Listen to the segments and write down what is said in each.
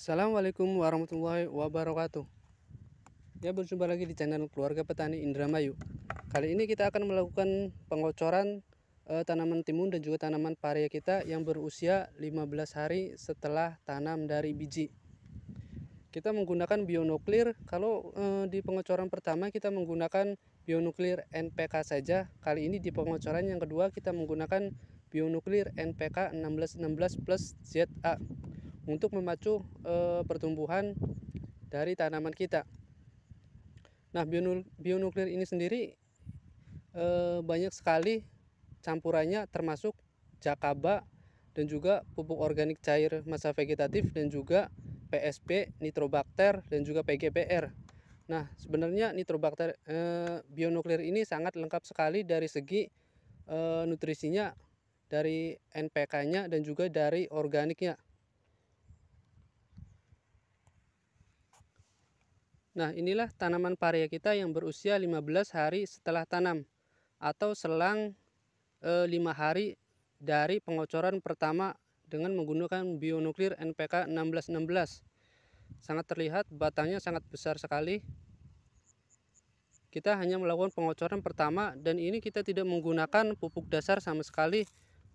Assalamualaikum warahmatullahi wabarakatuh Ya berjumpa lagi di channel keluarga petani Indramayu Kali ini kita akan melakukan pengocoran e, tanaman timun dan juga tanaman paria kita yang berusia 15 hari setelah tanam dari biji Kita menggunakan bionuklir Kalau e, di pengocoran pertama kita menggunakan bionuklir NPK saja Kali ini di pengocoran yang kedua kita menggunakan bionuklir NPK 1616 plus ZA untuk memacu e, pertumbuhan dari tanaman kita. Nah, bionuklir ini sendiri e, banyak sekali campurannya termasuk jakaba dan juga pupuk organik cair masa vegetatif dan juga PSP, nitrobakter dan juga PGPR. Nah, sebenarnya nitrobakter e, bionuklir ini sangat lengkap sekali dari segi e, nutrisinya, dari NPK-nya dan juga dari organiknya. Nah, inilah tanaman paria kita yang berusia 15 hari setelah tanam atau selang eh, lima 5 hari dari pengocoran pertama dengan menggunakan bionuklir NPK 1616. Sangat terlihat batangnya sangat besar sekali. Kita hanya melakukan pengocoran pertama dan ini kita tidak menggunakan pupuk dasar sama sekali,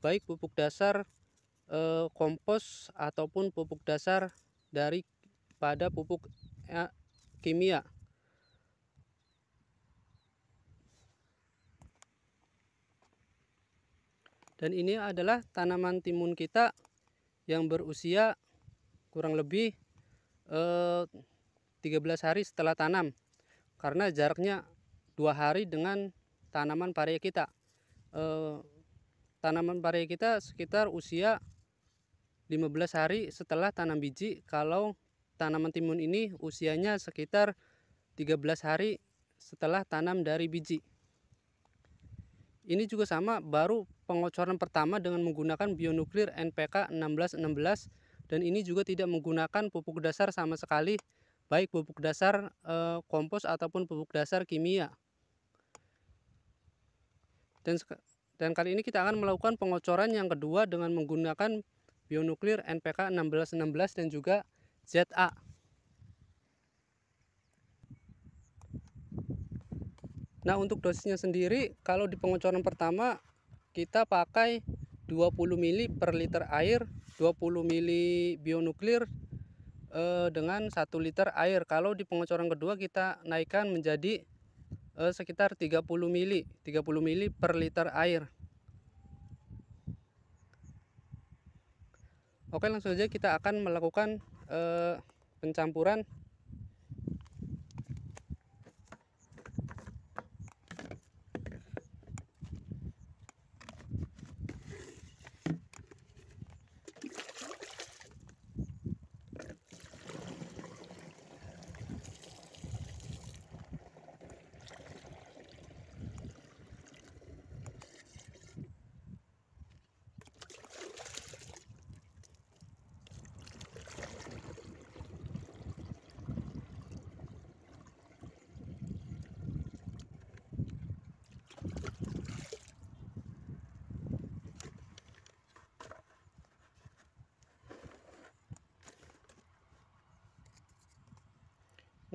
baik pupuk dasar e, kompos ataupun pupuk dasar dari pada pupuk eh, kimia dan ini adalah tanaman timun kita yang berusia kurang lebih eh, 13 hari setelah tanam karena jaraknya dua hari dengan tanaman pare kita eh, tanaman pare kita sekitar usia 15 hari setelah tanam biji kalau tanaman timun ini usianya sekitar 13 hari setelah tanam dari biji. Ini juga sama, baru pengocoran pertama dengan menggunakan bionuklir NPK 1616 dan ini juga tidak menggunakan pupuk dasar sama sekali, baik pupuk dasar e, kompos ataupun pupuk dasar kimia. Dan, dan kali ini kita akan melakukan pengocoran yang kedua dengan menggunakan bionuklir NPK 1616 dan juga ZA Nah untuk dosisnya sendiri kalau di pengocoran pertama kita pakai 20 ml per liter air 20 ml bionuklir eh, dengan 1 liter air kalau di pengocoran kedua kita naikkan menjadi eh, sekitar 30 ml 30 mili per liter air Oke langsung saja kita akan melakukan eh, pencampuran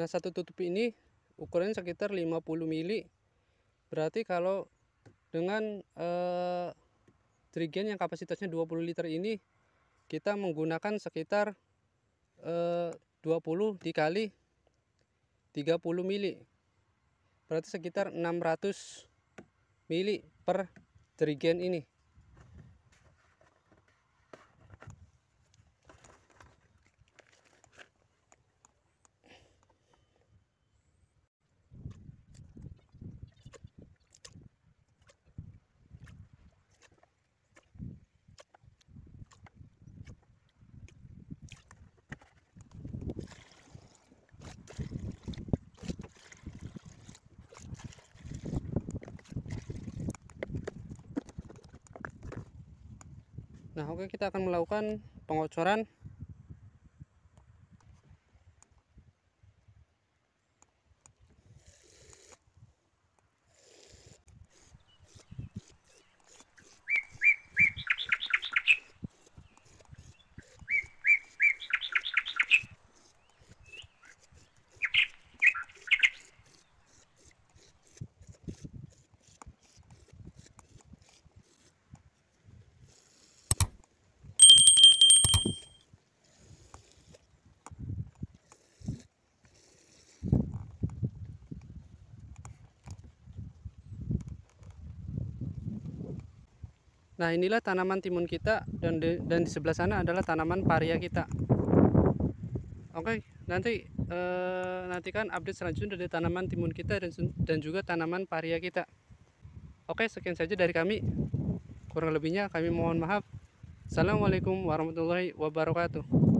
Nah satu tutup ini ukurannya sekitar 50 mili. Berarti kalau dengan eh, trigen yang kapasitasnya 20 liter ini kita menggunakan sekitar eh, 20 dikali 30 mili berarti sekitar 600 mili per trigen ini Nah, oke kita akan melakukan pengocoran Nah inilah tanaman timun kita dan di, dan di sebelah sana adalah tanaman paria kita. Oke, nanti eh, nantikan update selanjutnya dari tanaman timun kita dan dan juga tanaman paria kita. Oke, sekian saja dari kami. Kurang lebihnya kami mohon maaf. Assalamualaikum warahmatullahi wabarakatuh.